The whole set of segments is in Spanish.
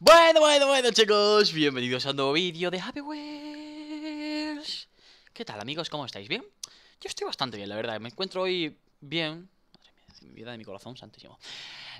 Bueno, bueno, bueno, chicos, bienvenidos a un nuevo vídeo de Happy Wheels. ¿Qué tal, amigos? ¿Cómo estáis? ¿Bien? Yo estoy bastante bien, la verdad. Me encuentro hoy bien. Madre mía, mi vida de mi corazón, santísimo.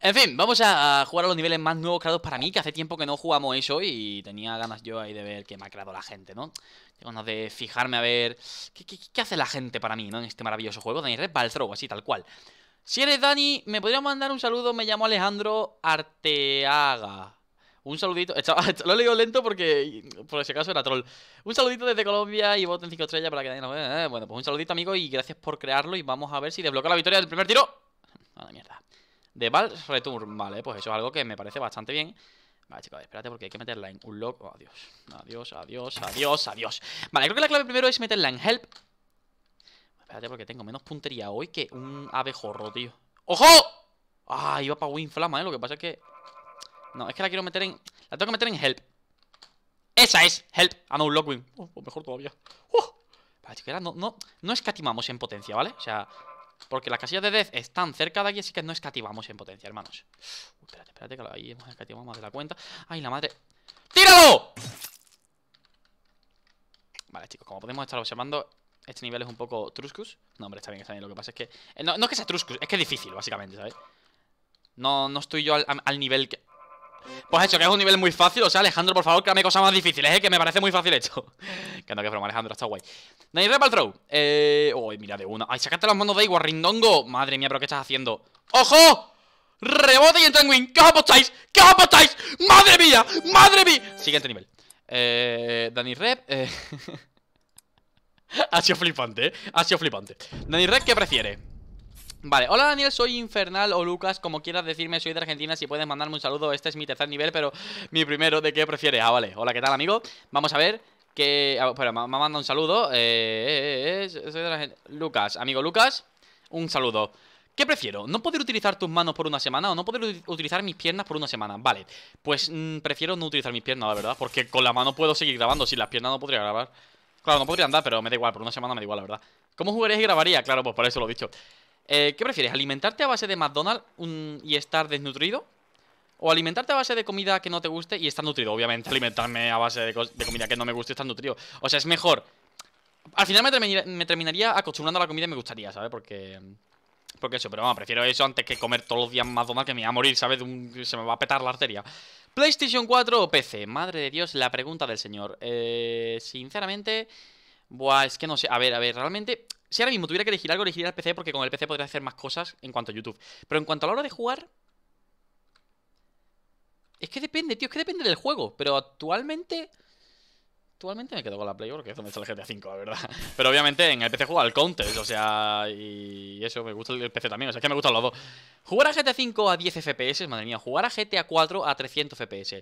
En fin, vamos a jugar a los niveles más nuevos creados para mí, que hace tiempo que no jugamos eso y tenía ganas yo ahí de ver qué me ha creado la gente, ¿no? Tengo ganas de fijarme a ver qué, hace la gente para mí, ¿no? En este maravilloso juego, Dani Red así, tal cual. Si eres Dani, me podrías mandar un saludo, me llamo Alejandro Arteaga. Un saludito. lo he leído lento porque por ese caso era troll. Un saludito desde Colombia y en 5 estrellas para que ¿eh? Bueno, pues un saludito, amigo, y gracias por crearlo. Y vamos a ver si desbloquea la victoria del primer tiro. A la mierda. De Val Return, vale, pues eso es algo que me parece bastante bien. Vale, chicos, espérate porque hay que meterla en un loco adiós, adiós, adiós, adiós, adiós. Vale, creo que la clave primero es meterla en help. Espérate porque tengo menos puntería hoy que un abejorro, tío. ¡Ojo! Ah, iba para Winflama, ¿eh? Lo que pasa es que no, es que la quiero meter en... La tengo que meter en help. ¡Esa es! Help. Ah, no, Lockwing. o pues mejor todavía. Vale, chicos, no, no, no escatimamos en potencia, ¿vale? O sea, porque las casillas de Death están cerca de aquí, así que no escatimamos en potencia, hermanos. Uy, espérate, espérate, que ahí hemos escatimado más de la cuenta. ¡Ay, la madre! ¡Tíralo! Vale, chicos, como podemos estar observando, este nivel es un poco Truscus. No, hombre, está bien, está bien. Lo que pasa es que. Eh, no, no es que sea Truscus, es que es difícil, básicamente, ¿sabes? No, no estoy yo al nivel que. Pues eso, que es un nivel muy fácil. O sea, Alejandro, por favor, créame cosas más difíciles, ¿eh? que me parece muy fácil esto. que no, que broma, Alejandro, está guay. Dani Repal Throw. Eh. Uy, mira, de una. Ay, sacaste las manos de Igual, Rindongo. Madre mía, pero ¿qué estás haciendo? ¡Ojo! Rebote y entra en win. ¿Qué os apostáis? ¿Qué os apostáis? ¡Madre mía! ¡Madre mía! Siguiente nivel. Eh. Dani Rep. Eh. ha sido flipante, ¿eh? Ha sido flipante. Dani Rep, ¿qué prefiere? Vale, hola Daniel, soy Infernal o Lucas, como quieras decirme, soy de Argentina, si puedes mandarme un saludo, este es mi tercer nivel, pero mi primero, ¿de qué prefieres? Ah, vale, hola, ¿qué tal amigo? Vamos a ver, que... bueno me ha un saludo, eh, eh, eh, eh soy de Argentina, Lucas, amigo Lucas, un saludo. ¿Qué prefiero? ¿No poder utilizar tus manos por una semana o no poder utilizar mis piernas por una semana? Vale, pues mm, prefiero no utilizar mis piernas, la verdad, porque con la mano puedo seguir grabando, sin las piernas no podría grabar. Claro, no podría andar, pero me da igual, por una semana me da igual, la verdad. ¿Cómo jugarías y grabaría? Claro, pues por eso lo he dicho. Eh, ¿Qué prefieres? ¿Alimentarte a base de McDonald's y estar desnutrido? ¿O alimentarte a base de comida que no te guste y estar nutrido? Obviamente, alimentarme a base de, comida que no me guste y estar nutrido. O sea, es mejor. Al final me, terminaría acostumbrando a la comida y me gustaría, ¿sabes? Porque. Porque eso, pero vamos, prefiero eso antes que comer todos los días McDonald's que me va a morir, ¿sabes? se me va a petar la arteria. ¿PlayStation 4 o PC? Madre de Dios, la pregunta del señor. Eh, sinceramente. Buah, es que no sé. A ver, a ver, realmente. Si ahora mismo tuviera que elegir algo, elegiría el PC porque con el PC podría hacer más cosas en cuanto a YouTube. Pero en cuanto a la hora de jugar. Es que depende, tío. Es que depende del juego. Pero actualmente. Actualmente me quedo con la Play porque es donde está el GTA V, la verdad. Pero obviamente en el PC juego al Counter, o sea, y eso, me gusta el PC también, o sea, es que me gustan los dos. Jugar a GTA V a 10 FPS, madre mía, jugar a GTA 4 a 300 FPS.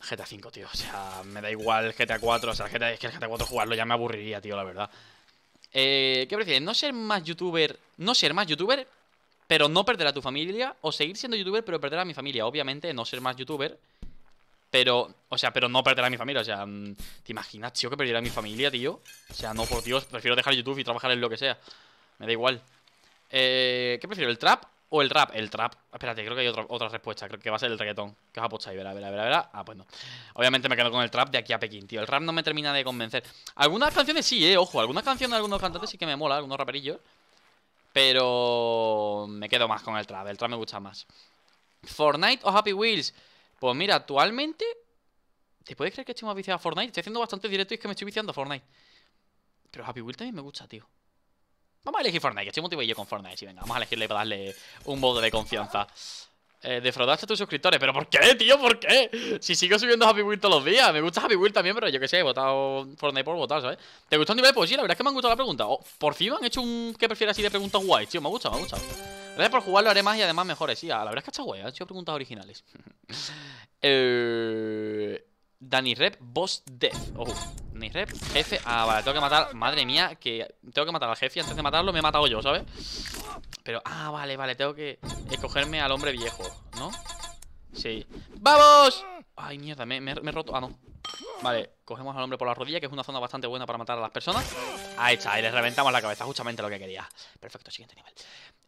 GTA 5, tío. O sea, me da igual GTA 4. O sea, GTA, es que el GTA 4 jugarlo ya me aburriría, tío, la verdad. Eh, ¿Qué prefieres? ¿No ser más youtuber? ¿No ser más youtuber, pero no perder a tu familia? ¿O seguir siendo youtuber, pero perder a mi familia? Obviamente, no ser más youtuber. Pero, o sea, pero no perder a mi familia. O sea, mm, ¿te imaginas, tío, que perdiera a mi familia, tío? O sea, no, por Dios, prefiero dejar YouTube y trabajar en lo que sea. Me da igual. Eh, ¿Qué prefiero, el trap o el rap, el trap. Espérate, creo que hay otra, respuesta. Creo que va a ser el reggaetón. Que os apostáis, verá, verá, verá, verá. Ah, pues no. Obviamente me quedo con el trap de aquí a Pekín, tío. El rap no me termina de convencer. Algunas canciones sí, eh, ojo. Algunas canciones de algunos cantantes sí que me mola, algunos raperillos. Pero me quedo más con el trap. El trap me gusta más. ¿Fortnite o Happy Wheels? Pues mira, actualmente. ¿Te puedes creer que estoy más viciado a Fortnite? Estoy haciendo bastante directo y es que me estoy viciando a Fortnite. Pero Happy Wheels también me gusta, tío. Vamos a elegir Fortnite, que estoy motivado yo con Fortnite. Sí, venga, vamos a elegirle para darle un modo de confianza. Eh, defraudaste a tus suscriptores. ¿Pero por qué, tío? ¿Por qué? Si sigo subiendo Happy Wheel todos los días. Me gusta Happy Wheel también, pero yo que sé, he votado Fortnite por votar, ¿sabes? ¿Te gustó el nivel? Pues sí, la verdad es que me han gustado la pregunta. Oh, por fin me han hecho un que prefiera así de preguntas guays, tío. Me ha gustado, me ha gustado. Gracias por jugarlo, haré más y además mejores. Sí, ah, la verdad es que hecho guay, han sido preguntas originales. eh, Dani Rep, Boss Death. Ojo. Ni rep. Jefe. Ah, vale, tengo que matar. Madre mía, que tengo que matar al jefe. Antes de matarlo, me he matado yo, ¿sabes? Pero, ah, vale, vale. Tengo que escogerme al hombre viejo, ¿no? Sí. ¡Vamos! Ay, mierda, me, me he roto. Ah, no. Vale, cogemos al hombre por la rodilla, que es una zona bastante buena para matar a las personas. Ahí está, y les reventamos la cabeza, justamente lo que quería. Perfecto, siguiente nivel.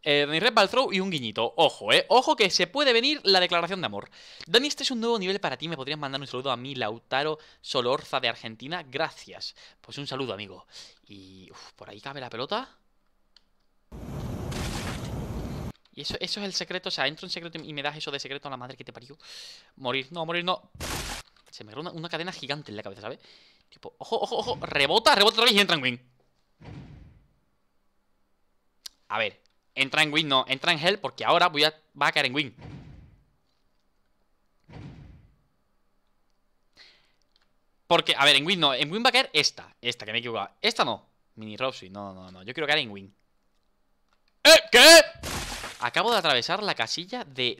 Eh, Dani Red y un guiñito. Ojo, eh. Ojo que se puede venir la declaración de amor. Dani, este es un nuevo nivel para ti. Me podrías mandar un saludo a mi Lautaro Solorza de Argentina. Gracias. Pues un saludo, amigo. Y. Uf, por ahí cabe la pelota. Y eso, eso es el secreto. O sea, entro en secreto y me das eso de secreto a la madre que te parió. Morir, no, morir no. Se me agarró una, cadena gigante en la cabeza, ¿sabes? Tipo, ojo, ojo, ojo, rebota, rebota otra vez y entra en win. A ver, entra en win no, entra en hell porque ahora voy a, va a caer en win. Porque, a ver, en win no, en win va a caer esta, esta que me he equivocado. Esta no, mini Robsy, no, no, no, yo quiero caer en win. ¿Eh? ¿Qué? Acabo de atravesar la casilla de,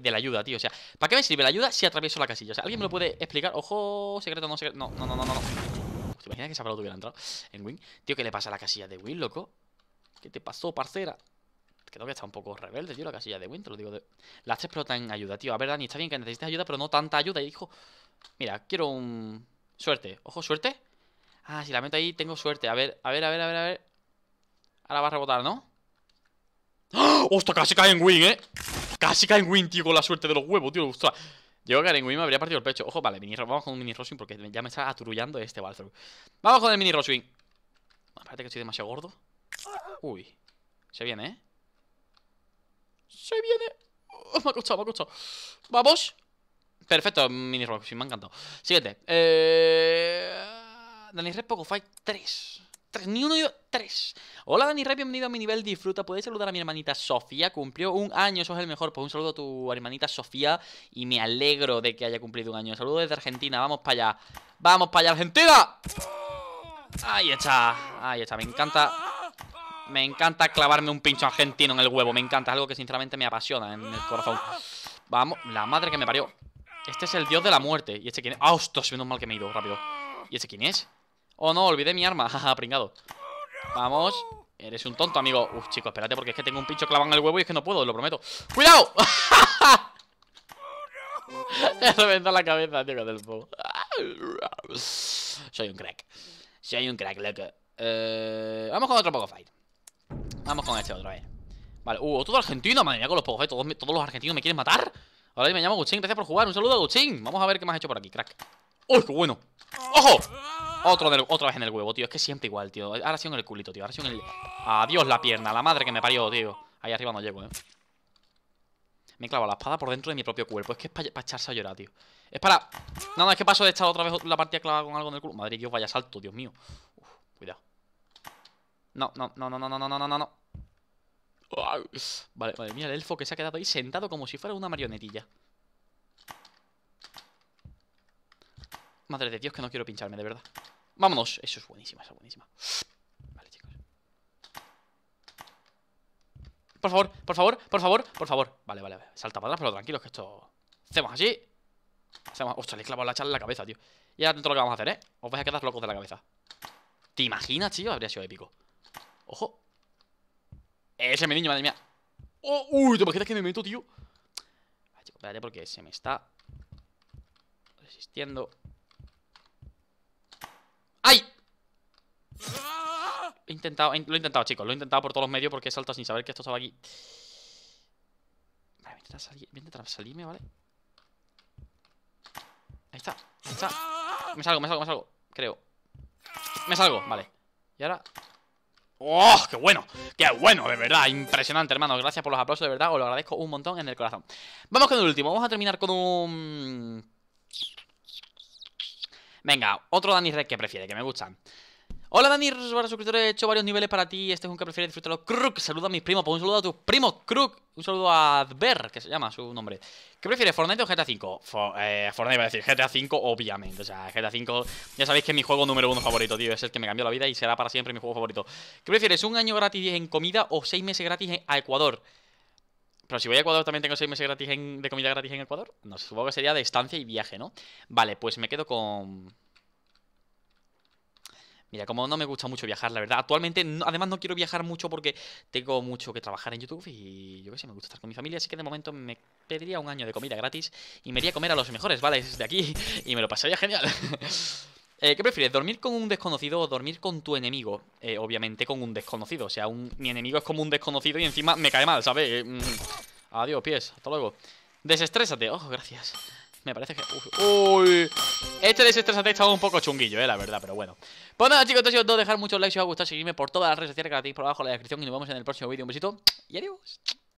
de, la ayuda, tío. O sea, ¿para qué me sirve la ayuda si atravieso la casilla? O sea, ¿alguien me lo puede explicar? Ojo, secreto, no, secreto. No, no, no, no, no. ¿Te imaginas que esa palo hubiera entrado en Win? Tío, ¿qué le pasa a la casilla de Win, loco? ¿Qué te pasó, parcera? Creo que está un poco rebelde, tío, la casilla de Win, te lo digo. De... Las tres pelotas en ayuda, tío. A ver, Dani, está bien que necesites ayuda, pero no tanta ayuda. Y dijo, mira, quiero un... Suerte. Ojo, suerte. Ah, si la meto ahí, tengo suerte. A ver, a ver, a ver, a ver, a ver. Ahora va a rebotar, ¿no? ¡Oh! ¡Ostras! Casi cae en win, ¿eh? Casi cae en win, tío, con la suerte de los huevos, tío. ¡Ostras! Yo caer en win me habría partido el pecho. Ojo, vale, vamos con un mini Roswing porque ya me está aturullando este walthrough. Vamos con el mini Roswing. Espérate que estoy demasiado gordo. Uy. Se viene, ¿eh? Se viene. Oh, me ha costado, me ha costado. Vamos. Perfecto, mini Roswing, me ha encantado. Siguiente. Eh... Dani Red Poco Fight 3 ni uno, yo, tres. Hola Dani Rey, bienvenido a mi nivel disfruta. ¿Puedes saludar a mi hermanita Sofía, cumplió un año, eso es el mejor. Pues un saludo a tu hermanita Sofía y me alegro de que haya cumplido un año. Saludos desde Argentina, vamos para allá. ¡Vamos para allá, Argentina! Ahí está, ahí está, me encanta. Me encanta clavarme un pincho argentino en el huevo, me encanta, es algo que sinceramente me apasiona en el corazón. Vamos, la madre que me parió. Este es el dios de la muerte. ¿Y este quién es? ¡Ah, oh, menos mal que me he ido rápido! ¿Y este quién es? Oh, no, olvidé mi arma. Jaja, pringado. Vamos. Eres un tonto, amigo. Uf, chicos, espérate, porque es que tengo un pincho clavado en el huevo y es que no puedo, lo prometo. ¡Cuidado! He reventado la cabeza, tío, del fuego. Soy un crack. Soy un crack, loco. Eh, vamos con otro poco fight. Vamos con este otra vez. Vale, uh, todo argentino, madre mía, con los pocos fight. Todos, los argentinos me quieren matar. Ahora me llamo Guchin, gracias por jugar. Un saludo a Guchín. Vamos a ver qué más has hecho por aquí, crack. ¡Uy, qué bueno! ¡Ojo! Ah. otra vez en el huevo, tío. Es que siempre igual, tío. Ahora sí en el culito, tío. Ahora sí en el... Adiós la pierna, la madre que me parió, tío. Ahí arriba no llego, eh. Me clavado la espada por dentro de mi propio cuerpo. Es que es para echarse a llorar, tío. Es para... No, no, es que paso de echar otra vez la partida clavada con algo en el culo. Madre Dios, vaya salto, Dios mío. Uf, cuidado. No, no, no, no, no, no, no, no, no, no. Vale, vale, mira el elfo que se ha quedado ahí sentado como si fuera una marionetilla. Madre de Dios que no quiero pincharme, de verdad Vámonos, eso es buenísima, eso es buenísima Vale, chicos Por favor, por favor, por favor, por favor Vale, vale, salta para atrás, pero tranquilos que esto Hacemos así Hacemos... Ostras, le he clavado la charla en la cabeza, tío Y ahora lo que vamos a hacer, ¿eh? Os vais a quedar locos de la cabeza ¿Te imaginas, tío? Habría sido épico Ojo Ese es mi niño, madre mía oh, Uy, ¿te imaginas que me meto, tío? Vale, chicos, espérate porque se me está Resistiendo lo he intentado, chicos. Lo he intentado por todos los medios porque he salto sin saber que esto estaba aquí. Vale, voy a intentar, salir, salirme, ¿vale? Ahí está, ahí está. Me salgo, me salgo, me salgo. Creo. Me salgo, vale. Y ahora... ¡Oh, qué bueno! ¡Qué bueno, de verdad! Impresionante, hermano. Gracias por los aplausos, de verdad. Os lo agradezco un montón en el corazón. Vamos con el último. Vamos a terminar con un... Venga, otro Dani Red que prefiere, que me gustan Hola Dani, para suscriptores, he hecho varios niveles para ti. Este es un que prefieres disfrutarlo. Crook, saluda a mis primos. Pues un saludo a tu primo? Crook. Un saludo a Adver, que se llama su nombre. ¿Qué prefieres, Fortnite o GTA V? Eh, Fortnite va a decir GTA V, obviamente. O sea, GTA V, ya sabéis que mi juego número uno favorito, tío. Es el que me cambió la vida y será para siempre mi juego favorito. ¿Qué prefieres, un año gratis en comida o seis meses gratis a Ecuador? Pero si voy a Ecuador también tengo seis meses gratis de comida gratis en Ecuador. No, supongo que sería de estancia y viaje, ¿no? Vale, pues me quedo con... Mira, como no me gusta mucho viajar, la verdad. Actualmente, además, no quiero viajar mucho porque tengo mucho que trabajar en YouTube y yo qué sé, me gusta estar con mi familia. Así que de momento me pediría un año de comida gratis y me iría a comer a los mejores, ¿vale? Desde aquí y me lo pasaría genial. Eh, ¿Qué prefieres? ¿Dormir con un desconocido o dormir con tu enemigo? Eh, obviamente con un desconocido. O sea, mi enemigo es como un desconocido y encima me cae mal, ¿sabes? Eh, mm, adiós, pies. Hasta luego. Desestrésate. Oh, gracias me parece que... ¡Uy! Este desestresante está un poco chunguillo, eh, la verdad, pero bueno. Pues nada, chicos, entonces ha sido todo. Dejar muchos likes si os ha gustado. Seguidme por todas las redes sociales que la tenéis por abajo en la descripción. Y nos vemos en el próximo vídeo. Un besito y adiós.